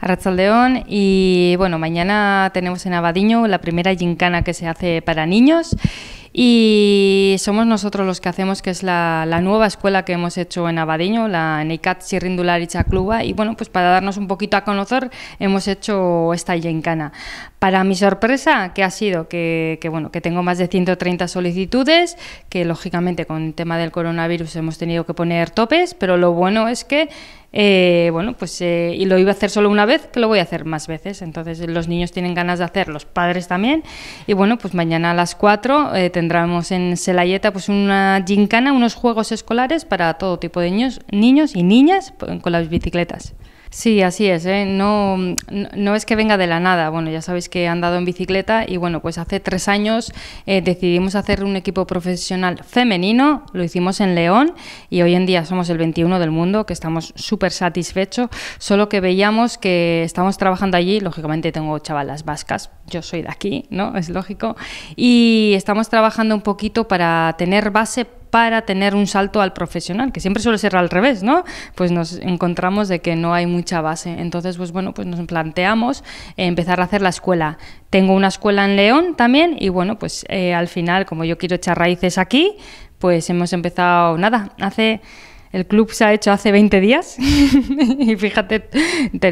Arrachaldeón y bueno, mañana tenemos en Abadiño la primera gincana que se hace para niños y somos nosotros los que hacemos, que es la, nueva escuela que hemos hecho en Abadiño, la Neikat Chirrindularicha Cluba, y bueno, pues para darnos un poquito a conocer hemos hecho esta gincana. Para mi sorpresa, que ha sido que, que, bueno, que tengo más de 130 solicitudes, que lógicamente con el tema del coronavirus hemos tenido que poner topes, pero lo bueno es que eh, bueno, pues eh, y lo iba a hacer solo una vez, que lo voy a hacer más veces. Entonces los niños tienen ganas de hacer, los padres también. Y bueno, pues mañana a las 4 eh, tendremos en Selayeta pues una gincana, unos juegos escolares para todo tipo de niños, niños y niñas pues, con las bicicletas. Sí, así es. ¿eh? No, mm, no es que venga de la nada. Bueno, ya sabéis que he andado en bicicleta y bueno, pues hace tres años eh, decidimos hacer un equipo profesional femenino. Lo hicimos en León y hoy en día somos el 21 del mundo, que estamos súper satisfechos. Solo que veíamos que estamos trabajando allí. Lógicamente tengo chavalas vascas. Yo soy de aquí, ¿no? Es lógico. Y estamos trabajando un poquito para tener base para tener un salto al profesional, que siempre suele ser al revés, ¿no? Pues nos encontramos de que no hay mucha base. Entonces, pues bueno, pues nos planteamos empezar a hacer la escuela. Tengo una escuela en León también y bueno, pues eh, al final, como yo quiero echar raíces aquí, pues hemos empezado, nada, hace el club se ha hecho hace 20 días y fíjate,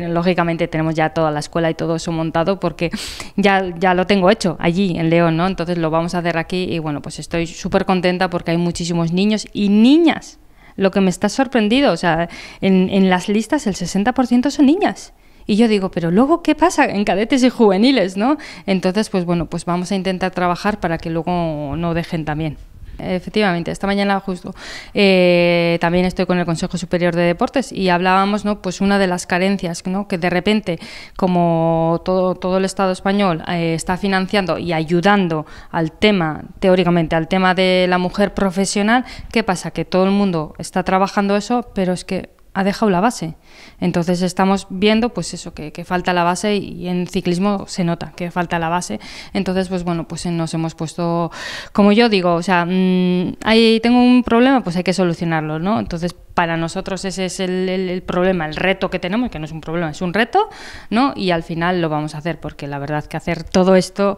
lógicamente tenemos ya toda la escuela y todo eso montado porque ya, ya lo tengo hecho allí en León, ¿no? Entonces lo vamos a hacer aquí y bueno, pues estoy súper contenta porque hay muchísimos niños y niñas. Lo que me está sorprendido, o sea, en, en las listas el 60% son niñas. Y yo digo, pero luego, ¿qué pasa en cadetes y juveniles, no? Entonces, pues bueno, pues vamos a intentar trabajar para que luego no dejen también. Efectivamente, esta mañana justo eh, también estoy con el Consejo Superior de Deportes y hablábamos, ¿no? Pues una de las carencias, Que de repente, como todo, todo el Estado español eh, está financiando y ayudando al tema, teóricamente, al tema de la mujer profesional, ¿qué pasa? Que todo el mundo está trabajando eso, pero es que ha dejado la base. Entonces estamos viendo, pues eso, que, falta la base y en ciclismo se nota que falta la base. Entonces, pues bueno, pues eh, nos hemos puesto, como yo digo, o sea, mm, ahí tengo un problema, pues hay que solucionarlo, ¿no? Entonces, para nosotros ese es el, el, problema, el reto que tenemos, que no es un problema, es un reto, ¿no? Y al final lo vamos a hacer, porque la verdad que hacer todo esto,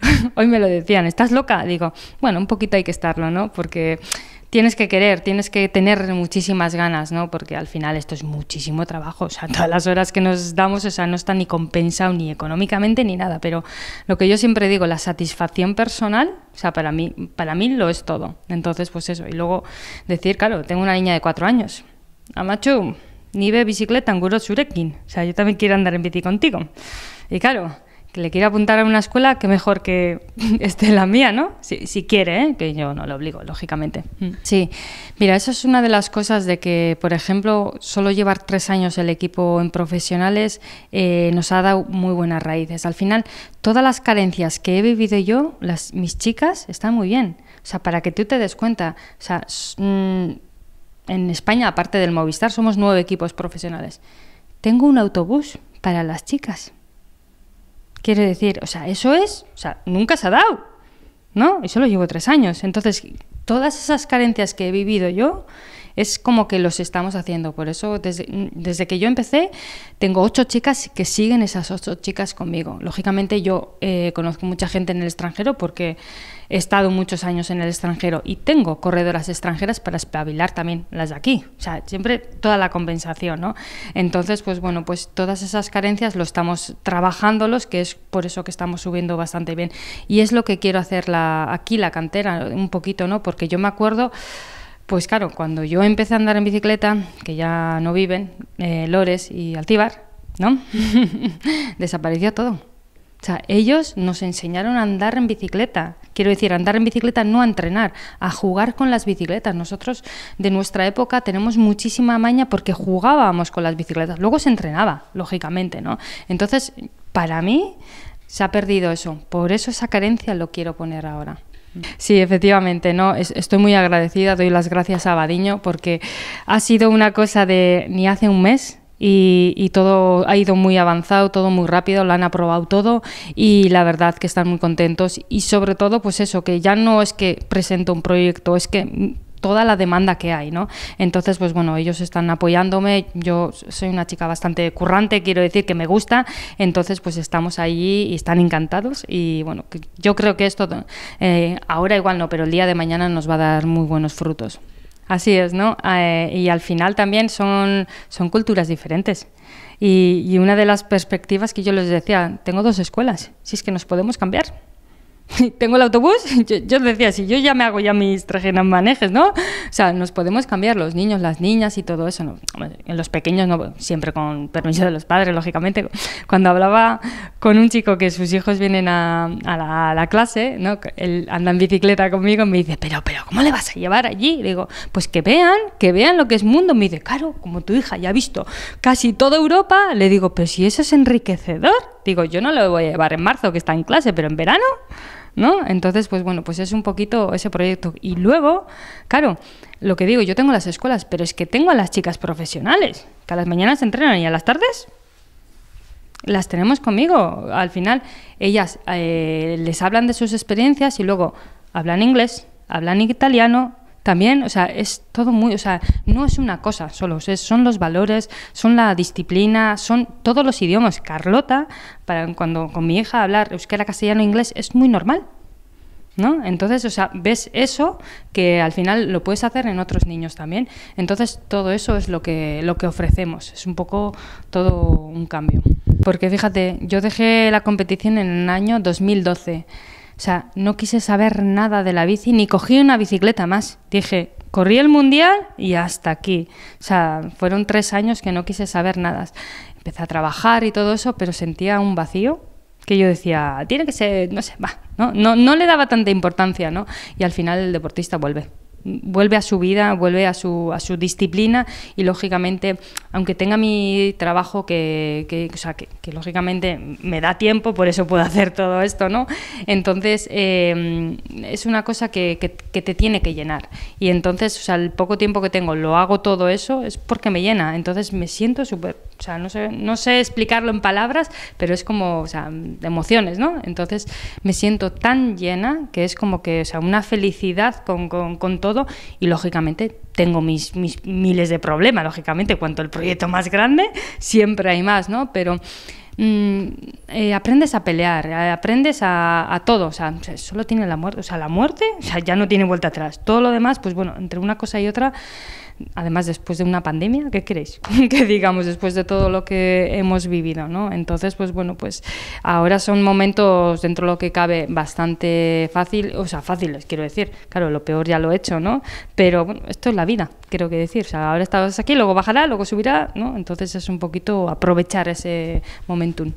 hoy me lo decían, ¿estás loca? Digo, bueno, un poquito hay que estarlo, ¿no? Porque tienes que querer, tienes que tener muchísimas ganas, ¿no? Porque al final esto es muchísimo trabajo, o sea, todas las horas que nos damos, o sea, no está ni compensado ni económicamente ni nada, pero lo que yo siempre digo, la satisfacción personal, o sea, para mí, para mí lo es todo. Entonces, pues eso, y luego decir, claro, tengo una niña de cuatro años, Amachu, ah, ve bicicleta, anguro surekin, o sea, yo también quiero andar en bici contigo. Y claro, que le quiere apuntar a una escuela, que mejor que esté la mía, ¿no? Si, quiere, ¿eh? que yo no lo obligo, lógicamente. Mm. Sí, mira, eso es una de las cosas de que, por ejemplo, solo llevar tres años el equipo en profesionales eh, nos ha dado muy buenas raíces. Al final, todas las carencias que he vivido yo, las, mis chicas, están muy bien. O sea, para que tú te des cuenta, o sea, mm, en España, aparte del Movistar, somos nueve equipos profesionales. Tengo un autobús para las chicas Quiero decir, o sea, eso es, o sea, nunca se ha dado, ¿no? Y solo llevo tres años. Entonces, todas esas carencias que he vivido yo es como que los estamos haciendo. Por eso, desde, desde que yo empecé, tengo ocho chicas que siguen esas ocho chicas conmigo. Lógicamente, yo eh, conozco mucha gente en el extranjero porque he estado muchos años en el extranjero y tengo corredoras extranjeras para espabilar también las de aquí. O sea, siempre toda la compensación, ¿no? Entonces, pues bueno, pues todas esas carencias lo estamos trabajándolos, que es por eso que estamos subiendo bastante bien. Y es lo que quiero hacer la, aquí, la cantera, un poquito, ¿no? Porque yo me acuerdo pues claro, cuando yo empecé a andar en bicicleta, que ya no viven, eh, Lores y Altíbar, ¿no? Desapareció todo. O sea, ellos nos enseñaron a andar en bicicleta. Quiero decir, andar en bicicleta no a entrenar, a jugar con las bicicletas. Nosotros de nuestra época tenemos muchísima maña porque jugábamos con las bicicletas. Luego se entrenaba, lógicamente, ¿no? Entonces, para mí se ha perdido eso. Por eso esa carencia lo quiero poner ahora. Sí, efectivamente, no. estoy muy agradecida, doy las gracias a Badiño porque ha sido una cosa de ni hace un mes y, todo ha ido muy avanzado, todo muy rápido, lo han aprobado todo y la verdad que están muy contentos y sobre todo pues eso, que ya no es que presento un proyecto, es que toda la demanda que hay, ¿no? Entonces, pues bueno, ellos están apoyándome, yo soy una chica bastante currante, quiero decir que me gusta, entonces pues estamos ahí y están encantados y bueno, yo creo que esto eh, ahora igual no, pero el día de mañana nos va a dar muy buenos frutos. Así es, ¿no? Eh, y al final también son, son culturas diferentes. Y, y una de las perspectivas que yo les decía, tengo dos escuelas, si es que nos podemos cambiar. tengo el autobús, yo, decía, si yo ya me hago ya mis trajenas manejes, ¿no? O sea, nos podemos cambiar los niños, las niñas y todo eso. ¿no? En los pequeños, no, siempre con permiso de los padres, lógicamente. Cuando hablaba con un chico que sus hijos vienen a, la, clase, ¿no? Él anda en bicicleta conmigo y me dice, pero, pero, ¿cómo le vas a llevar allí? digo, pues que vean, que vean lo que es mundo. Me dice, claro, como tu hija ya ha visto casi toda Europa, le digo, pero si eso es enriquecedor. Digo, yo no lo voy a llevar en marzo, que está en clase, pero en verano. ¿no? Entonces, pues bueno, pues es un poquito ese proyecto. Y luego, claro, lo que digo, yo tengo las escuelas, pero es que tengo a las chicas profesionales, que a las mañanas entrenan y a las tardes las tenemos conmigo. Al final, ellas eh, les hablan de sus experiencias y luego hablan inglés, hablan italiano, también, o sea, es todo muy, o sea, no es una cosa solo, son los valores, son la disciplina, son todos los idiomas. Carlota, para cuando con mi hija hablar euskera, castellano, inglés, es muy normal. ¿No? Entonces, o sea, ves eso que al final lo puedes hacer en otros niños también. Entonces, todo eso es lo que, lo que ofrecemos. Es un poco todo un cambio. Porque fíjate, yo dejé la competición en el año 2012 o sea, no quise saber nada de la bici, ni cogí una bicicleta más. Dije, corrí el mundial y hasta aquí. O sea, fueron tres años que no quise saber nada. Empecé a trabajar y todo eso, pero sentía un vacío que yo decía, tiene que ser, no sé, va, no, no, no le daba tanta importancia, ¿no? Y al final el deportista vuelve vuelve a su vida, vuelve a su, a su disciplina y lógicamente, aunque tenga mi trabajo que, que, o sea, que, lógicamente me da tiempo, por eso puedo hacer todo esto, ¿no? Entonces, em, es una cosa que, que, te tiene que llenar. Y entonces, o sea, poco tiempo que tengo, lo hago todo eso, es porque me llena. Entonces me siento súper o sea, no sé, no sé explicarlo en palabras, pero es como, o sea, emociones, ¿no? Entonces me siento tan llena que es como que, o sea, una felicidad con, todo y lógicamente tengo mis, miles de problemas, lógicamente, cuanto el proyecto más grande, siempre hay más, ¿no? Pero mm, eh, aprendes a pelear, eh, aprendes a, a, todo, o sea, solo tiene la muerte, o sea, la muerte, o sea, ya no tiene vuelta atrás. Todo lo demás, pues bueno, entre una cosa y otra además después de una pandemia, ¿qué queréis? que digamos, después de todo lo que hemos vivido, ¿no? Entonces, pues bueno, pues ahora son momentos dentro de lo que cabe bastante fácil, o sea, fáciles, quiero decir, claro, lo peor ya lo he hecho, ¿no? Pero bueno, esto es la vida, creo que decir, o sea, ahora estás aquí, luego bajará, luego subirá, ¿no? Entonces es un poquito aprovechar ese momentum.